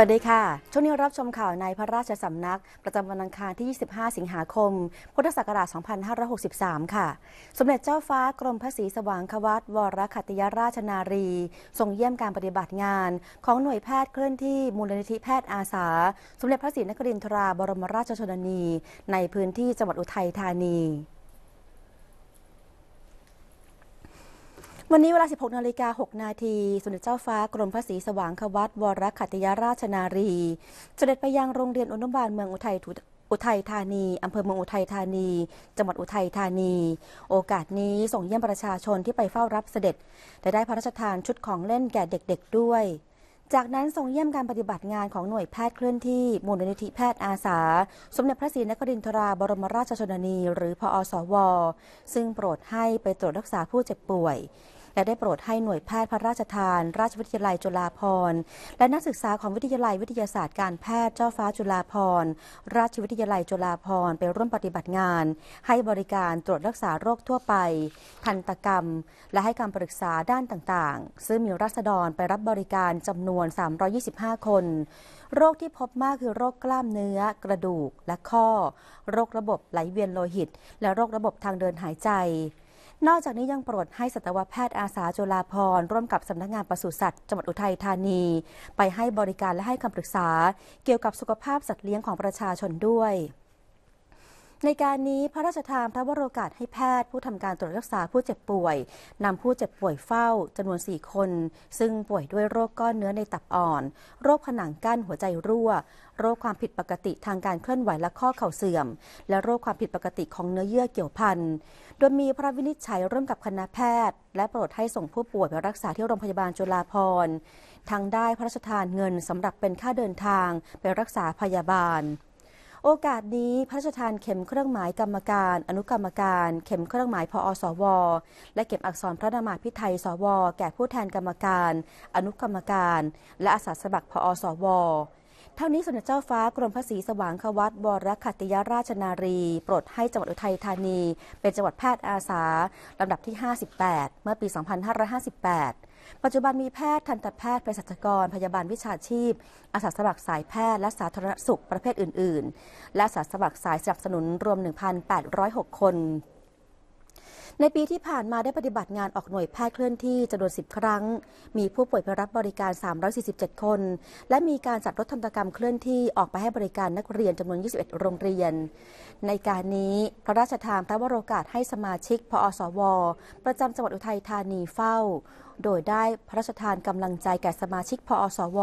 สวัสดีค่ะ ช่วงนี้รับชมข่าวในพระราชสำนักประจำวันอังคารที่ 25 สิงหาคม พุทธศักราช 2563 ค่ะ สมเด็จเจ้าฟ้ากรมพระศรีสว่างควัตวรคัตยราชนารี ทรงเยี่ยมการปฏิบัติงานของหน่วยแพทย์เคลื่อนที่มูลนิธิแพทย์อาสา สมเด็จพระศรีนครินทราบรมราชชนนี ในพื้นที่จังหวัดอุทัยธานีวันนี้เวลา 16นาฬิกา6นาที สมเด็จเจ้าฟ้ากรมพระศรีสว่างควัตวรคัตยาราชนารี เสด็จไปยังโรงเรียนอนุบาลเมืองอุทัยอุทัยธานี อำเภอเมืองอุทัยธานีจังหวัดอุทัยธานี โอกาสนี้ส่งเยี่ยมประชาชนที่ไปเฝ้ารับเสด็จและได้พระราชทานชุดของเล่นแก่เด็กๆด้วย จากนั้นทรงเยี่ยมการปฏิบัติงานของหน่วยแพทย์เคลื่อนที่มูลนิธิแพทย์อาสาสมเด็จพระศรีนครินทราบรมราชชนนี หรือพออสวซึ่งโปรดให้ไปตรวจรักษาผู้เจ็บป่วยและได้โปรดให้หน่วยแพทย์พระราชทาน ราชวิทยาลัยจุฬาภรณ์ และนักศึกษาของวิทยาลัยวิทยาศาสตร์การแพทย์เจ้าฟ้าจุฬาภรณ์ ราชวิทยาลัยจุฬาภรณ์ไปร่วมปฏิบัติงาน ให้บริการตรวจรักษาโรคทั่วไปทันตกรรม และให้การปรึกษาด้านต่างๆซึ่งมีรัษฎรไปรับบริการจำนวน 325 คนโรคที่พบมากคือโรคกล้ามเนื้อ กระดูกและข้อ โรคระบบไหลเวียนโลหิต และโรคระบบทางเดินหายใจนอกจากนี้ยังโปรดให้สัตวแพทย์อาสาจุฬาพรร่วมกับสำนักงงานปศุสัตว์จังหวัดอุทัยธานี ไปให้บริการและให้คำปรึกษาเกี่ยวกับสุขภาพสัตว์เลี้ยงของประชาชนด้วยในการนี้พระราชทานพระวโรกาสให้แพทย์ผู้ทำการตรวจรักษาผู้เจ็บป่วย นำผู้เจ็บป่วยเฝ้าจำนวน 4 คน ซึ่งป่วยด้วยโรคก้อนเนื้อในตับอ่อน โรคผนังกั้นหัวใจรั่ว โรคความผิดปกติทางการเคลื่อนไหวและข้อเข่าเสื่อม และโรคความผิดปกติของเนื้อเยื่อเกี่ยวพันโดยมีพระวินิจฉัยร่วมกับคณะแพทย์ และโปรดให้ส่งผู้ป่วยไปรักษาที่โรงพยาบาลจุฬาภรณ์ทางได้พระราชทานเงินสำหรับเป็นค่าเดินทางไปรักษาพยาบาลโอกาสนี้พระราชทานเข็มเครื่องหมายกรรมการอนุกรรมการ เข็มเครื่องหมายพอสว และเข็มอักษรพระนามาพิไทยสวแก่ผู้แทนกรรมการ อนุกรรมการ และอาสาสมัครพอสว เท่านี้สมเด็จเจ้าฟ้ากรมพระศรีสว่างควัตบรคัติยราชนารี โปรดให้จังหวัดอุทัยธานี เป็นจังหวัดแพทย์อาสาลำดับที่ 58 เมื่อปี 2558ปัจจุบันมีแพทย์ทันตแพทย์เภสัชกรพยาบาลวิชาชีพ อาสาสมัครสายแพทย์และสาธารณสุขประเภทอื่น ๆ และอาสาสมัครสายสนับสนุนรวม 1,806 คนในปีที่ผ่านมาได้ปฏิบัติงานออกหน่วยแพทย์เคลื่อนที่จำนวน10 ครั้ง มีผู้ป่วยไปรับบริการ 347 คน และมีการจัดรถทันตกรรมเคลื่อนที่ออกไปให้บริการนักเรียนจำนวน 21 โรงเรียน ในการนี้พระราชทานพระวโรกาสให้สมาชิกพอสว ประจำจังหวัดอุทัยธานีเฝ้า โดยได้พระราชทานกำลังใจแก่สมาชิกพอสว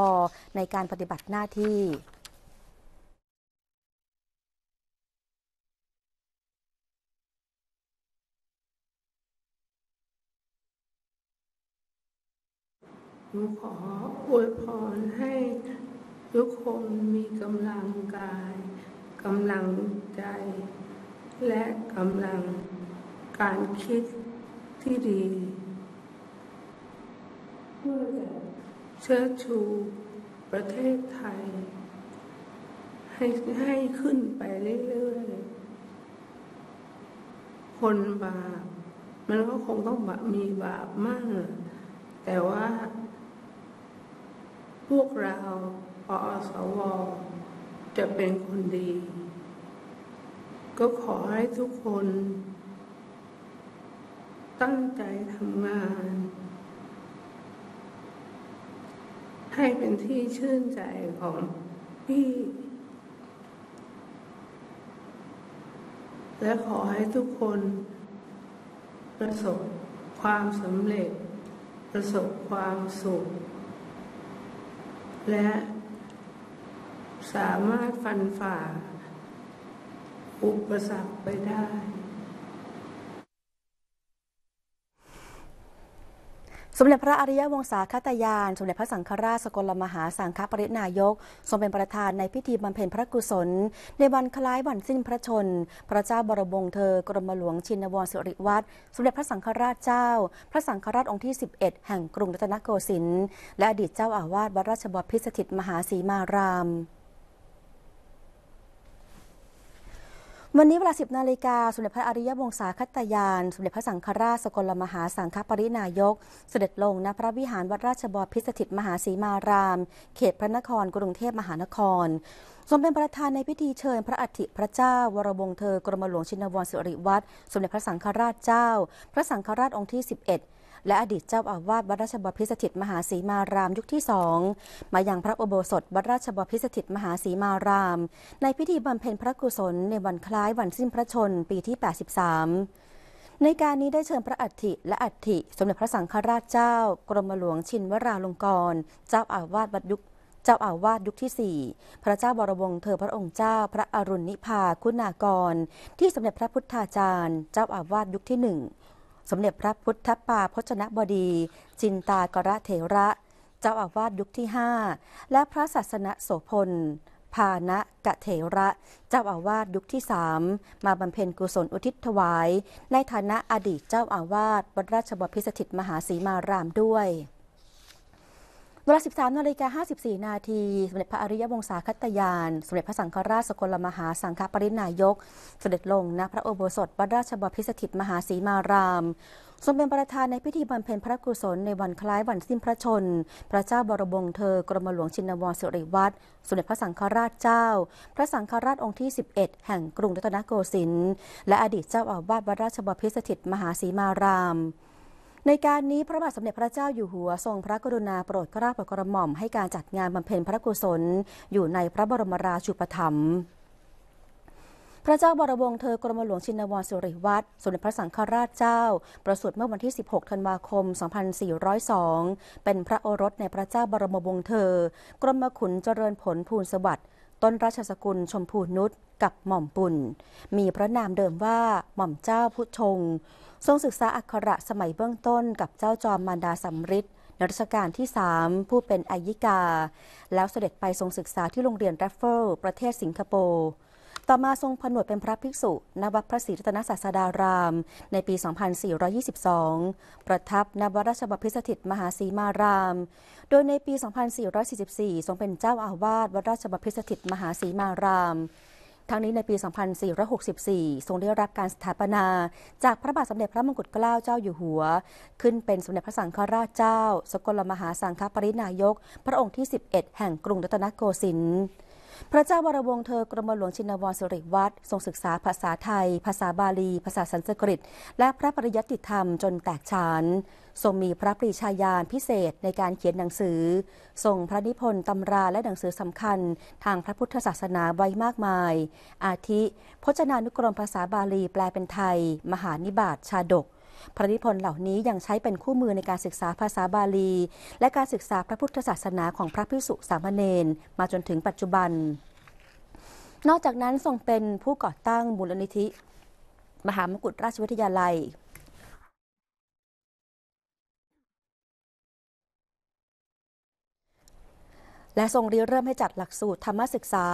ในการปฏิบัติหน้าที่หนูขออวยพรให้ทุกคนมีกำลังกายกำลังใจ และกำลังการคิดที่ดีเพื่อจะเชิดชูประเทศไทย ให้ให้ขึ้นไปเรื่อยๆคนบาป มันก็คงต้องมีบาปมาก แต่ว่าพวกเราปอสวจะเป็นคนดี ก็ขอให้ทุกคน ตั้งใจทำงาน ให้เป็นที่ชื่นใจของพี่ และขอให้ทุกคน ประสบความสำเร็จ ประสบความสุขและสามารถฟันฝ่า อุปสรรคไปได้สมเด็จพระอริยวงศาคตยาน สมเด็จพระสังฆราชสกลมหาสังฆปรินายก ทรงเป็นประธานในพิธีบำเพ็ญพระกุศล ในวันคล้ายวันสิ้นพระชน พระเจ้าบรมวงศ์เธอกรมหลวงชินวรสิริวัตรสมเด็จพระสังฆราชเจ้า พระสังฆราชองค์ที่ 11 แห่งกรุงรัตนโกสินทร์ และอดีตเจ้าอาวาสวัดราชบพิสถิตมหาสีมารามวันนี้เวลา 10นาฬิกาสมเด็จพระอริยวงศาคตยาน สมเด็จพระสังฆราชสกลมหาสังฆปรินายก เสด็จลงณ พระวิหารวัดราชบพิสถิตมหาสีมาราม เขตพระนครกรุงเทพมหานคร สมเป็นประธานในพิธีเชิญพระอัฐิพระเจ้าวรวงเธอกรมหลวงชินวรสิริวัตรสมเด็จพระสังฆราชเจ้า พระสังฆราชองค์ที่ 11และอดีตเจ้าอาวาสวัดราชบพิสถิตมหาสีมารามยุคที่สองมายังพระอุโบสถวัดราชบพิสถิตมหาสีมาราม ในพิธีบำเพ็ญพระกุศลในวันคล้ายวันสิ้นพระชนปีที่ 83 ในการนี้ได้เชิญพระอัฐิและอัฐิสมเด็จพระสังฆราชเจ้ากรมหลวงชินวราลงกรเจ้าอาวาสวัดยุคเจ้าอาวาสยุคที่ 4 พระเจ้าบรวงเธอพระองค์เจ้าพระอรุณนิพาคุณากร ที่สมเด็จพระพุทธาจารย์ เจ้าอาวาสยุคที่หนึ่งสมเด็จพระพุทธปาพจนบดี จินตากระเถระ เจ้าอาวาสยุคที่ 5 และพระศาสนโสพลพาณะกะเถระ เจ้าอาวาสยุคที่สามมาบำเพ็ญกุศลอุทิศถวาย ในฐานะอดีตเจ้าอาวาส วัดราชบพิสถิตมหาสีมารามด้วยเวลา 13นาฬิกา 54 นาที สมเด็จพระอริยวงศาคตยาน สมเด็จพระสังฆราชสกลมหาสังฆปรินายกสเสด็จลงณพระโอโบสถวัดราชบพิสถิตมหารีมาราม ทรงเป็นประธานในพิธีบำเพ็ญพระกุศลในวันคล้ายวันสิ้นพระชน พระเจ้าบรมวงศ์เธอ กรมหลวงชินวรสิริวัตรสมเด็จพระสังฆราชเจ้า พระสังฆราชองค์ที่ 11 แห่งกรุงรัตนโกสินทร์ และอดีตเจ้าอาวาสวัดราชบพิสถิตมหารีมารามในการนี้พระบาทสมเด็จพระเจ้าอยู่หัวทรงพระกรุณาโปรดเกล้าโปรดกระหม่อมให้การจัดงานบำเพ็ญพระกุศล อยู่ในพระบรมราชูปถัมภ์พระเจ้าบรวงเธอกรมหลวงชินวรสุริวัตรสมเด็จพระสังฆราชเจ้า ประสูติเมื่อวันที่ 16 ธันวาคม 2402 เป็นพระโอรสในพระเจ้าบรมวงเธอกรมขุนเจริญผลภูลสวัสดิ์ต้นราชสกุลชมพูนุชกับหม่อมปุ่น มีพระนามเดิมว่าหม่อมเจ้าพุชงทรงศึกษาอักขระสมัยเบื้องต้นกับเจ้าจอมมารดาสัมฤทธิ์นรัชกาลที่ 3 ผู้เป็นอายิกา แล้วเสด็จไปทรงศึกษาที่โรงเรียนแรฟเฟิลประเทศสิงคโปร์ต่อมาทรงผนวดเป็นพระภิกษุณวัดพระศรีรัตนศาสดาราม ในปี 2422 ประทับณวัดราชบพิสถิตมหาสีมาราม โดยในปี 2444 ทรงเป็นเจ้าอาวาสวัดราชบพิสถิตมหาสีมารามทั้งนี้ในปี 2464 ทรงได้รับการสถาปนา จากพระบาทสมเด็จพระมงกุฎเกล้าเจ้าอยู่หัว ขึ้นเป็นสมเด็จพระสังฆราชเจ้า สกลมหาสังฆปรินายก พระองค์ที่ 11 แห่งกรุงรัตนโกสินทร์ พระเจ้าวรวงเธอกรมหลวงชินวรสิริวัตรทรงศึกษาภาษาไทย ภาษาบาลี ภาษาสันสกฤต และพระปริยัติธรรมจนแตกฉานทรงมีพระปรีชาญาณพิเศษในการเขียนหนังสือส่งพระนิพนธ์ตำราและหนังสือสำคัญทางพระพุทธศาสนาไว้มากมาย อาทิพจนานุกรมภาษาบาลีแปลเป็นไทย มหานิบาตชาดก พระนิพนธ์เหล่านี้ยังใช้เป็นคู่มือในการศึกษาภาษาบาลี และการศึกษาพระพุทธศาสนาของพระภิกษุสามเณรมาจนถึงปัจจุบัน นอกจากนั้นทรงเป็นผู้ก่อตั้งมูลนิธิ มหามกุฏราชวิทยาลัยและทรงริเริ่มให้จัดหลักสูตรธรรมศึกษา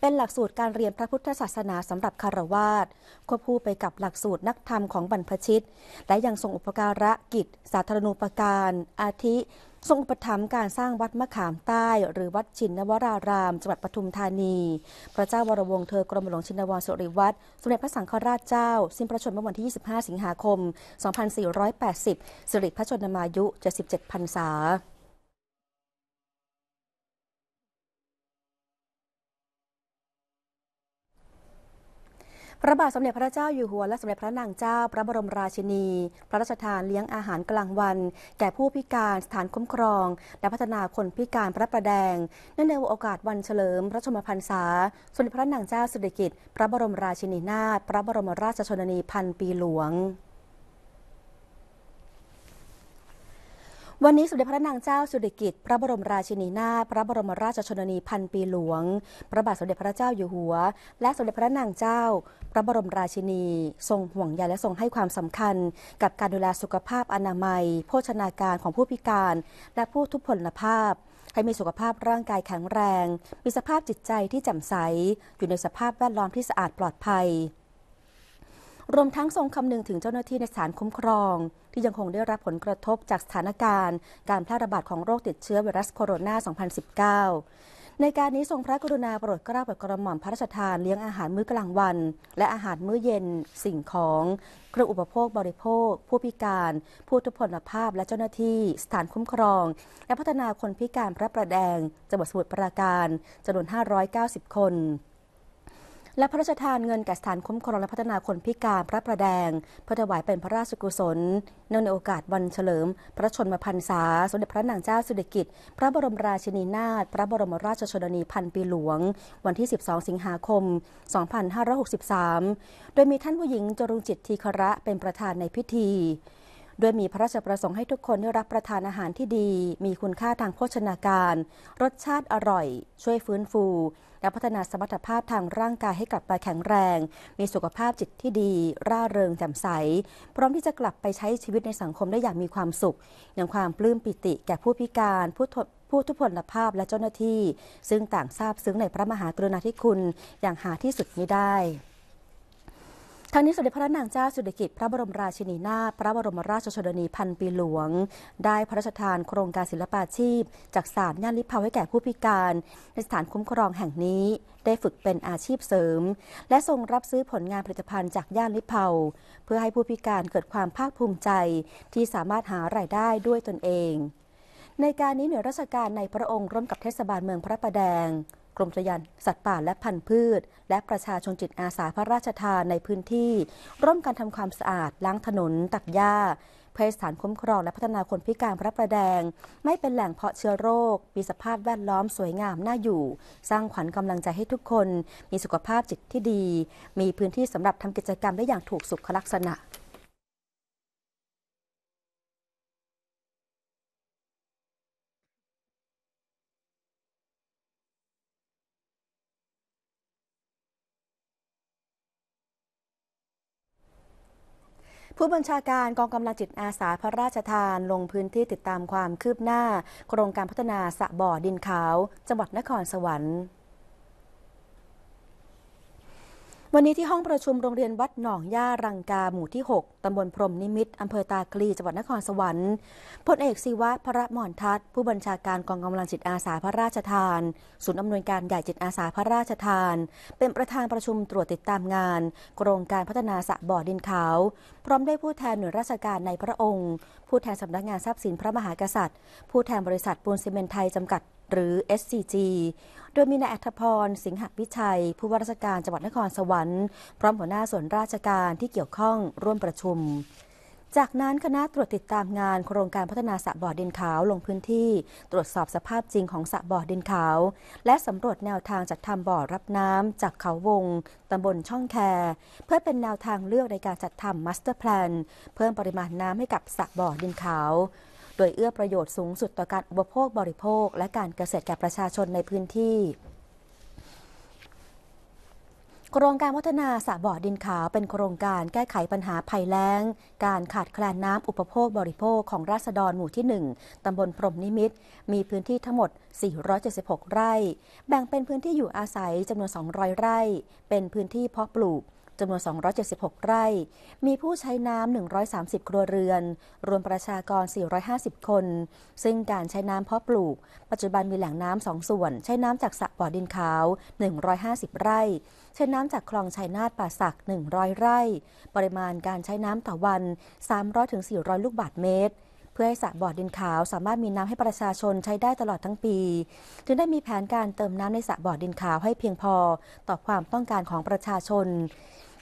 เป็นหลักสูตรการเรียนพระพุทธศาสนาสำหรับคารวาสควบคู่ไปกับหลักสูตรนักธรรมของบรรพชิต และยังทรงอุปการะกิจ สาธารณูปการ อาทิทรงอุปถัมภ์การสร้างวัดมะขามใต้ หรือวัดชินนวรารามจังหวัดปทุมธานี พระเจ้าวรวงเธอกรมหลวงชินวรสุริวัตรสมเด็จพระสังฆราชเจ้า สิ้นพระชนม์เมื่อวันที่ 25 สิงหาคม 2480สิริพระชนมายุ 77พรรษาพระบาทสมเด็จพระเจ้าอยู่หัวและสมเด็จพระนางเจ้า พระบรมราชินี พระราชทานเลี้ยงอาหารกลางวัน แก่ผู้พิการสถานคุ้มครอง และพัฒนาคนพิการพระประแดงเนื่องในโอกาสวันเฉลิม พระชมพรรษาสมเด็จพระนางเจ้าสุริกิติ์พระบรมราชินีนาถพระบรมราชชนนีพันปีหลวงวันนี้สมเด็จพระนางเจ้าสุริกิติ์พระบรมราชินีนาถพระบรมราชชนนีพันปีหลวงพระบาทสมเด็จพระเจ้าอยู่หัว และสมเด็จพระนางเจ้า พระบรมราชินีทรงห่วงใยและทรงให้ความสำคัญกับการดูแลสุขภาพอนามัย โภชนาการของผู้พิการ และผู้ทุพพลภาพ ให้มีสุขภาพร่างกายแข็งแรง มีสภาพจิตใจที่แจ่มใสอยู่ในสภาพแวดล้อมที่สะอาดปลอดภัยรวมทั้งทรงคำนึงถึงเจ้าหน้าที่ในสถานคุ้มครอง ที่ยังคงได้รับผลกระทบจากสถานการณ์ การแพร่ระบาดของโรคติดเชื้อไวรัสโคโรนา 2019 ในการนี้ ทรงพระกรุณาโปรดเกล้าโปรดกระหม่อมพระราชทานเลี้ยงอาหารมื้อกลางวัน และอาหารมื้อเย็นสิ่งของเครื่องอุปโภคบริโภค ผู้พิการ ผู้ทุพพลภาพและเจ้าหน้าที่สถานคุ้มครอง และพัฒนาคนพิการพระประแดงจังหวัดสมุทรปราการจำนวน 590 คนและพระราชทานเงินแก่สถานคุ้มครองและพัฒนาคนพิการพระประแดงเพื่อถวายเป็นพระราชกุศลเนื่องในโอกาสวันเฉลิม พระชนมพรรษาสมเด็จพระนางเจ้าสุดิกิติ์พระบรมราชินีนาถพระบรมราชชนนีพันปีหลวง วันที่ 12 สิงหาคม 2563 โดยมีท่านผู้หญิงจรุงจิตทีคระเป็นประธานในพิธี โดยมีพระราชประสงค์ให้ทุกคนได้รับประทานอาหารที่ดี มีคุณค่าทางโภชนาการ รสชาติอร่อย ช่วยฟื้นฟูและพัฒนาสมรรถภาพทางร่างกายให้กลับมาแข็งแรง มีสุขภาพจิตที่ดี ร่าเริงแจ่มใส พร้อมที่จะกลับไปใช้ชีวิตในสังคมได้อย่างมีความสุขอย่างความปลื้มปิติแก่ผู้พิการผู้ผู้ทุพพลภาพและเจ้าหน้าที่ ซึ่งต่างทราบซึ้งในพระมหากรุณาธิคุณอย่างหาที่สุดมิได้ทั้งนี้สมเด็จพระนางเจ้าสุดกิจพระบรมราชินีนาถพระบรมราชชนนีพันปีหลวง ได้พระราชทานโครงการศิลปาชีพจากสารย่านลิพาวให้แก่ผู้พิการ ในสถานคุ้มครองแห่งนี้ ได้ฝึกเป็นอาชีพเสริม และทรงรับซื้อผลงานผลิตภัณฑ์จากย่านลิพาเพื่อให้ผู้พิการเกิดความภาคภูมิใจที่สามารถหารายได้ด้วยตนเอง ในการนี้หน่วยราชการในพระองค์ร่วมกับเทศบาลเมืองพระประแดงกรมจยานสัตว์ป่าและพันธุ์พืช และประชาชนจิตอาสาพระราชทานในพื้นที่ ร่วมกันทำความสะอาด ล้างถนน ตักหญ้าเพื่อสถานคุ้มครองและพัฒนาคนพิการพระประแดง ไม่เป็นแหล่งเพาะเชื้อโรค มีสภาพแวดล้อมสวยงามน่าอยู่ สร้างขวัญกำลังใจให้ทุกคน มีสุขภาพจิตที่ดี มีพื้นที่สำหรับทำกิจกรรมได้อย่างถูกสุขลักษณะผู้บัญชาการกองกำลังจิตอาสาพระราชทานลงพื้นที่ติดตามความคืบหน้าโครงการพัฒนาสะบ่อดินขาวจังหวัดนครสวรรค์วันนี้ที่ห้องประชุมโรงเรียนวัดหนองย่ารังกาหมู่ที่ 6 ตำบลพรมนิมิตอำเภอตาคลีจังหวัดนครสวรรค์ พลเอกศิวะ พระมอนทัศผู้บัญชาการกองกำลังจิตอาสาพระราชทาน ศูนย์อำนวยการใหญ่จิตอาสาพระราชทาน เป็นประธานประชุมตรวจติดตามงานโครงการพัฒนาสะบ่อ ดินขาวพร้อมด้วยผู้แทนหน่วยราชการในพระองค์ ผู้แทนสำนักงานทรัพย์สินพระมหากษัตริย์ ผู้แทนบริษัทปูนซีเมนไทยจำกัดหรือ SCG โดยมีนายอัธพร สิงหวิชัย ผู้ว่าราชการจังหวัดนครสวรรค์ พร้อมหัวหน้าส่วนราชการที่เกี่ยวข้องร่วมประชุม จากนั้นคณะตรวจติดตามงานโครงการพัฒนาสระบ่อดินขาว ลงพื้นที่ ตรวจสอบสภาพจริงของสระบ่อดินขาว และสำรวจแนวทางจัดทำบ่อรับน้ำจากเขาวงตำบลช่องแค เพื่อเป็นแนวทางเลือกในการจัดทำมาสเตอร์แพลนเพิ่มปริมาณน้ำให้กับสระบ่อดินขาวโดยเอื้อประโยชน์สูงสุดต่อการอุปโภคบริโภคและการเกษตรแก่ประชาชนในพื้นที่ โครงการพัฒนาสระบ่อดินขาว เป็นโครงการแก้ไขปัญหาภัยแล้ง การขาดแคลนน้ำอุปโภคบริโภคของราษฎรหมู่ที่ 1ตำบลพรมนิมิต มีพื้นที่ทั้งหมด 476 ไร่ แบ่งเป็นพื้นที่อยู่อาศัยจำนวน 200 ไร่ เป็นพื้นที่เพาะปลูกจำนวน276 ไร่ มีผู้ใช้น้ำ130 ครัวเรือน รวมประชากร 450 คน ซึ่งการใช้น้ำเพาะปลูก ปัจจุบันมีแหล่งน้ำสองส่วน ใช้น้ำจากสระบ่อดินขาว 150 ไร่ ใช้น้ำจากคลองชัยนาทป่าสัก 100 ไร่ ปริมาณการใช้น้ำต่อวัน 300-400 ลูกบาทเมตร เพื่อให้สระบ่อดินขาวสามารถมีน้ำให้ประชาชนใช้ได้ตลอดทั้งปี จึงได้มีแผนการเติมน้ำในสระบ่อดินขาวให้เพียงพอต่อความต้องการของประชาชน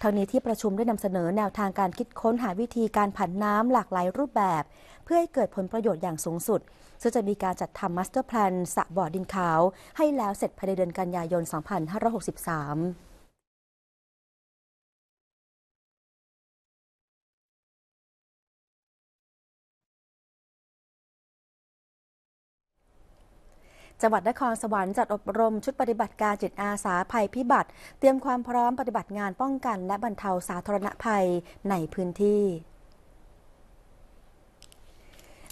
ทางนี้ที่ประชุมได้นำเสนอแนวทางการคิดค้นหาวิธีการผันน้ำหลากหลายรูปแบบ เพื่อให้เกิดผลประโยชน์อย่างสูงสุด ซึ่งจะมีการจัดทำมาสเตอร์แพลนสระบ่อดินขาว ให้แล้วเสร็จภายในเดือนกันยายน 2563จังหวัดนครสวรรค์จัดอบรมชุดปฏิบัติการจิตอาสาภัยพิบัติ เตรียมความพร้อมปฏิบัติงานป้องกันและบรรเทาสาธารณภัยในพื้นที่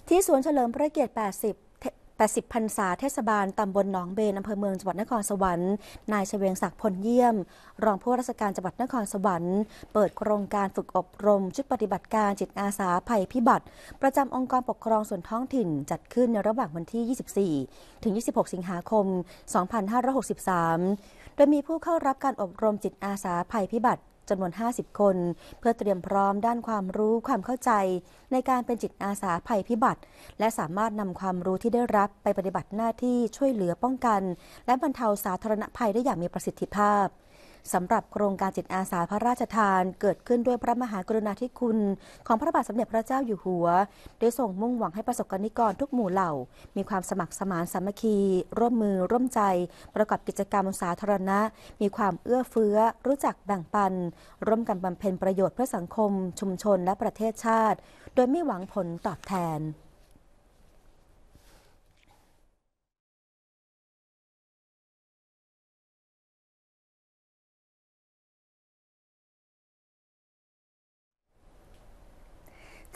ที่สวนเฉลิมพระเกียรติ 80 80พรรษาเทศบาลตำบลหนองเบน อำเภอเมืองจังหวัดนครสวรรค์นายเฉวียงศักดิ์พลเยี่ยม รองผู้ราชการจังหวัดนครสวรรค์เปิดโครงการฝึกอบรม ชุดปฏิบัติการจิตอาสาภัยพิบัติ ประจำองค์กรปกครองส่วนท้องถิ่น จัดขึ้นในระหว่างวันที่ 24 ถึง 26 สิงหาคม 2563 โดยมีผู้เข้ารับการอบรมจิตอาสาภัยพิบัติจำนวน 50 คน เพื่อเตรียมพร้อมด้านความรู้ความเข้าใจ ในการเป็นจิตอาสาภัยพิบัติ และสามารถนำความรู้ที่ได้รับไปปฏิบัติหน้าที่ช่วยเหลือป้องกัน และบรรเทาสาธารณภัยได้อย่างมีประสิทธิภาพสำหรับโครงการจิตอาสาพระราชทานเกิดขึ้นด้วยพระมหากรุณาธิคุณ ของพระบาทสมเด็จพระเจ้าอยู่หัว โดยส่งมุ่งหวังให้ประสบกรณิกรทุกหมู่เหล่า มีความสมัครสมานสามัคคี ร่วมมือร่วมใจ ประกอบกิจกรรมสาธารณะ มีความเอื้อเฟื้อ รู้จักแบ่งปัน ร่วมกันบำเพ็ญประโยชน์เพื่อสังคม ชุมชนและประเทศชาติ โดยไม่หวังผลตอบแทน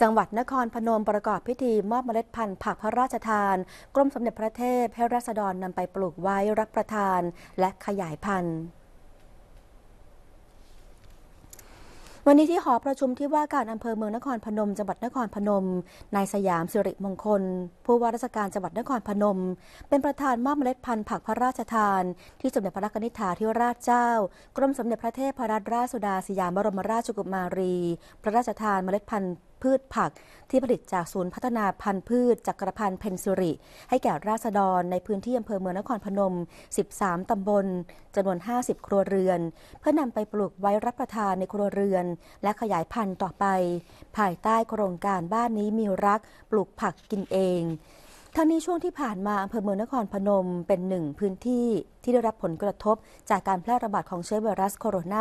จังหวัดนครพนมประกอบพิธีมอบเมล็ดพันธุ์ผักพระราชทานกรมสมเด็จพระเทพให้ราษฎรนำไปปลูกไว้รับประทานและขยายพันธุ์ วันนี้ที่หอประชุมที่ว่าการอำเภอเมืองนครพนม จังหวัดนครพนมนายสยามสิริมงคล ผู้ว่าราชการจังหวัดนครพนม เป็นประธานมอบเมล็ดพันธุ์ผักพระราชทาน ที่สมเด็จพระนิธิาธิราชเจ้า กรมสมเด็จพระเทพรัตนราชสุดาสยามบรมราชกุมารี พระราชทานเมล็ดพันธุ์พืชผักที่ผลิตจากศูนย์พัฒนาพันธุ์พืชจักรพันธ์เพนซิริ ให้แก่ราษฎรในพื้นที่อำเภอเมืองนครพนม 13 ตำบลจำนวน 50 ครัวเรือน เพื่อนำไปปลูกไว้รับประทานในครัวเรือน และขยายพันธุ์ต่อไป ภายใต้โครงการบ้านนี้มีรักปลูกผักกินเอง ทั้งนี้ช่วงที่ผ่านมาอำเภอเมืองนครพนมเป็นหนึ่งพื้นที่ที่ได้รับผลกระทบจากการแพร่ระบาดของเชื้อไวรัสโคโรน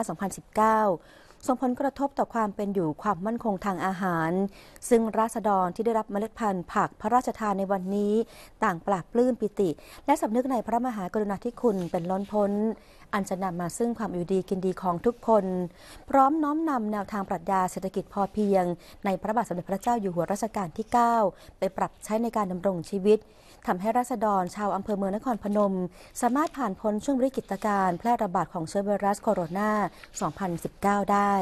า 2019ส่งผลกระทบต่อความเป็นอยู่ความมั่นคงทางอาหาร ซึ่งราษฎรที่ได้รับเมล็ดพันธุ์ผักพระราชทานในวันนี้ต่างปราบปลื้มปิติ และสำนึกในพระมหากรุณาธิคุณเป็นล้นพ้น อันจะนำมาซึ่งความอยู่ดีกินดีของทุกคน พร้อมน้อมนำแนวทางปรัชญาเศรษฐกิจพอเพียง ในพระบาทสมเด็จพระเจ้าอยู่หัวรัชกาลที่ 9 ไปปรับใช้ในการดำรงชีวิตทำให้ราษฎรชาวอำเภอเมืองนครพนมสามารถผ่านพ้นช่วงวิกฤตการแพร่ระบาดของเชื้อไวรัสโคโรนา 2019 ได้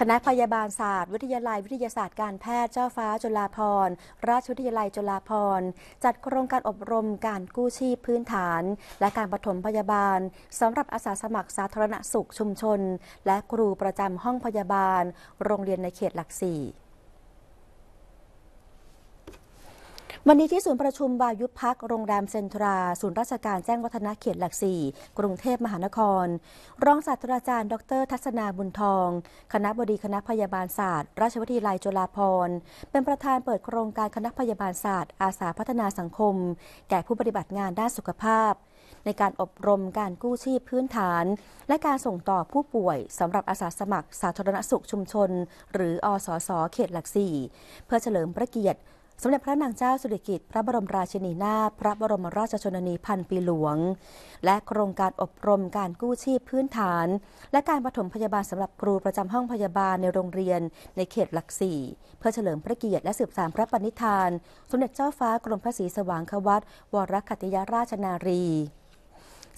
คณะพยาบาลศาสตร์วิทยาลัยวิทยาศาสตร์การแพทย์เจ้าฟ้าจุฬาภรราชวิทยาลัยจุฬาภรจัดโครงการอบรมการกู้ชีพพื้นฐานและการปฐมพยาบาลสำหรับอาสาสมัครสาธารณสุขชุมชน และครูประจำห้องพยาบาล โรงเรียนในเขตหลักสี่วันนี้ที่ศูนย์ประชุมบายุพักโรงแรมเซ็นทรา ศูนย์ราชการแจ้งวัฒนะเขตหลักสี่ กรุงเทพมหานคร รองศาสตราจารย์ ดร ทัศนาบุญทอง คณะบดีคณะพยาบาลศาสตร์ ราชวิทยาลัยจุฬาภรณ์ เป็นประธานเปิดโครงการคณะพยาบาลศาสตร์อาสาพัฒนาสังคม แก่ผู้ปฏิบัติงานด้านสุขภาพ ในการอบรมการกู้ชีพพื้นฐาน และการส่งต่อผู้ป่วยสำหรับอาสาสมัคร สาธารณสุขชุมชน หรืออสสเขตหลักสี่เพื่อเฉลิมพระเกียรติสมเด็จพระนางเจ้าสุริกิติ์พระบรมราชินีนาถพระบรมราชชนนีพันปีหลวง และโครงการอบรมการกู้ชีพพื้นฐาน และการปฐมพยาบาลสำหรับครูประจำห้องพยาบาลในโรงเรียนในเขตหลักสี่เพื่อเฉลิมพระเกียรติและสืบสานพระปณิธาน สมเด็จเจ้าฟ้ากรมพระศรีสว่างควัตวรคติยาราชนารี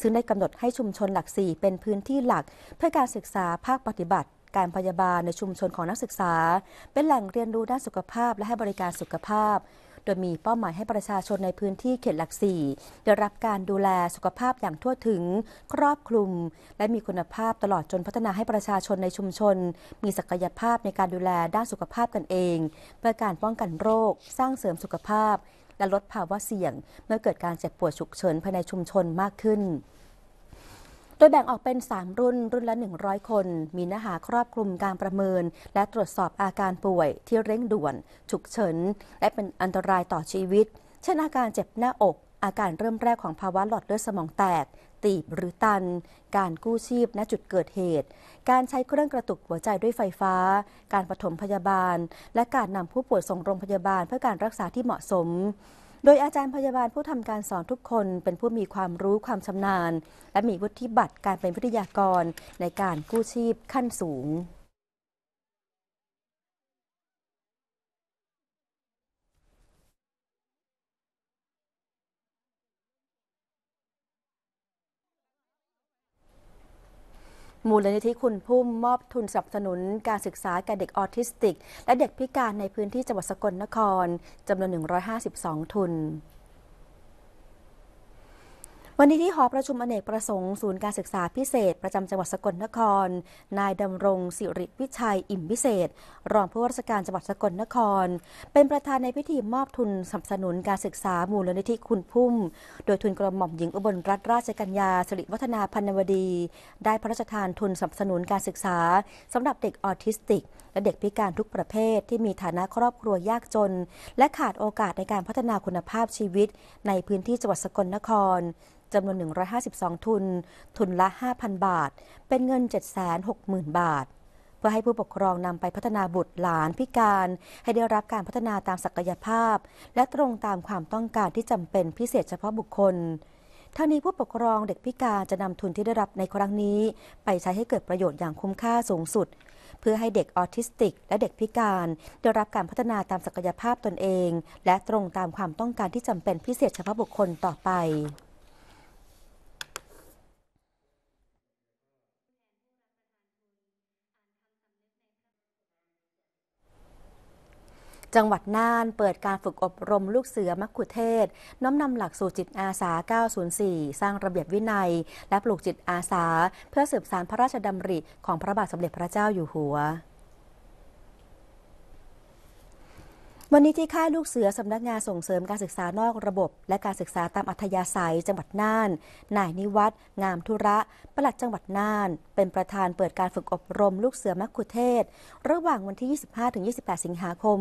ซึ่งได้กำหนดให้ชุมชนหลักสี่เป็นพื้นที่หลักเพื่อการศึกษาภาคปฏิบัติการพยาบาลในชุมชนของนักศึกษา เป็นแหล่งเรียนรู้ด้านสุขภาพและให้บริการสุขภาพ โดยมีเป้าหมายให้ประชาชนในพื้นที่เขตหลักสี่ได้รับการดูแลสุขภาพอย่างทั่วถึงครอบคลุมและมีคุณภาพตลอดจนพัฒนาให้ประชาชนในชุมชน มีศักยภาพในการดูแลด้านสุขภาพกันเอง เพื่อการป้องกันโรค สร้างเสริมสุขภาพ และลดภาวะเสี่ยง เมื่อเกิดการเจ็บปวดฉุกเฉินภายในชุมชนมากขึ้นโดยแบ่งออกเป็น 3 รุ่นรุ่นละ 100 คน มีเนื้อหาครอบคลุมการประเมิน และตรวจสอบอาการป่วยที่เร่งด่วน ฉุกเฉิน และเป็นอันตรายต่อชีวิต เช่นอาการเจ็บหน้าอกอาการเริ่มแรกของภาวะหลอดเลือดสมองแตก ตีบหรือตัน การกู้ชีพณจุดเกิดเหตุ การใช้เครื่องกระตุกหัวใจด้วยไฟฟ้า การปฐมพยาบาล และการนำผู้ป่วยส่งโรงพยาบาลเพื่อการรักษาที่เหมาะสมโดยอาจารย์พยาบาลผู้ทำการสอนทุกคนเป็นผู้มีความรู้ความชำนาญ และมีวุฒิบัตรการเป็นวิทยากรในการกู้ชีพขั้นสูงมูลนิธิคุณพุ่มมอบทุนสนับสนุนการศึกษาแก่เด็กออทิสติกและเด็กพิการในพื้นที่จังหวัดสกลนครจำนวน 152 ทุนวันนี้ที่หอประชุมอเนกประสงค์ศูนย์การศึกษาพิเศษประจำจังหวัดสกลนคร นายดำรงสิริวิชัยอิ่มพิเศษ รองผู้ว่าราชการจังหวัดสกลนคร เป็นประธานในพิธีมอบทุนสนับสนุนการศึกษา มูลนิธิคุณพุ่ม โดยทุนกระหม่อมหญิงอุบลรัตนราชกัญญาสิริวัฒนาพันวดี ได้พระราชทานทุนสนับสนุนการศึกษาสำหรับเด็กออทิสติกและเด็กพิการทุกประเภทที่มีฐานะครอบครัวยากจน และขาดโอกาสในการพัฒนาคุณภาพชีวิตในพื้นที่จังหวัดสกลนคร จำนวน 152 ทุน ทุนละ 5,000 บาท เป็นเงิน 760,000 บาท เพื่อให้ผู้ปกครองนำไปพัฒนาบุตรหลานพิการให้ได้รับการพัฒนาตามศักยภาพ และตรงตามความต้องการที่จำเป็นพิเศษเฉพาะบุคคลทั้งนี้ผู้ปกครองเด็กพิการจะนำทุนที่ได้รับในครั้งนี้ ไปใช้ให้เกิดประโยชน์อย่างคุ้มค่าสูงสุดเพื่อให้เด็กออทิสติกและเด็กพิการได้รับการพัฒนาตามศักยภาพตนเองและตรงตามความต้องการที่จำเป็นพิเศษเฉพาะบุคคลต่อไปจังหวัดน่านเปิดการฝึกอบรมลูกเสือมักคุเทศ น้อมนำหลักสูตรจิตอาสา 904 สร้างระเบียบวินัย และปลูกจิตอาสา เพื่อสืบสานพระราชดำริ ของพระบาทสมเด็จพระเจ้าอยู่หัววันนี้ที่ค่ายลูกเสือสำนักงานส่งเสริมการศึกษานอกระบบและการศึกษาตามอัธยาศัย จังหวัดน่าน นายนิวัฒน์งามธุระประหลัดจังหวัดน่าน เป็นประธานเปิดการฝึกอบรม ลูกเสือ มักคุเทศระหว่างวันที่ 25-28 สิงหาคม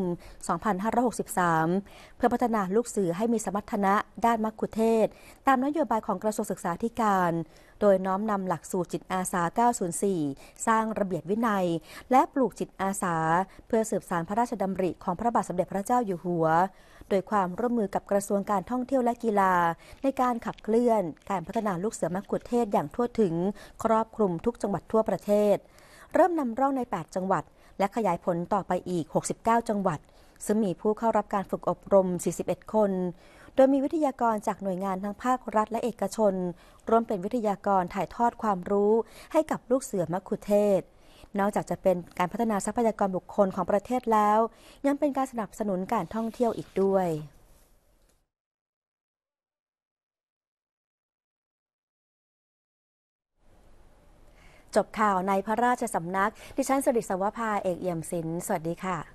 2563 เพื่อพัฒนาลูกเสือให้มีสมรรถนะ ด้านมักคุเทศตามนโยบายของกระทรวงศึกษาธิการโดยน้อมนำหลักสูตรจิตอาสา 904 สร้างระเบียบวินัย และปลูกจิตอาสา เพื่อสืบสานพระราชดำริของพระบาทสมเด็จพระเจ้าอยู่หัว โดยความร่วมมือกับกระทรวงการท่องเที่ยวและกีฬา ในการขับเคลื่อนการพัฒนาลูกเสือมกุเทศอย่างทั่วถึง ครอบคลุมทุกจังหวัดทั่วประเทศ เริ่มนำร่องใน 8 จังหวัดและขยายผลต่อไปอีก 69 จังหวัดซึ่งมีผู้เข้ารับการฝึกอบรม 41 คนโดยมีวิทยากรจากหน่วยงานทั้งภาครัฐและเอกชนร่วมเป็นวิทยากรถ่ายทอดความรู้ให้กับลูกเสือมักคุเทศนอกจากจะเป็นการพัฒนาทรัพยากรบุคคลของประเทศแล้วยังเป็นการสนับสนุนการท่องเที่ยวอีกด้วย จบข่าวในพระราชสำนักดิฉันสริศวภาเอกเอี่ยมศิลป์สวัสดีค่ะ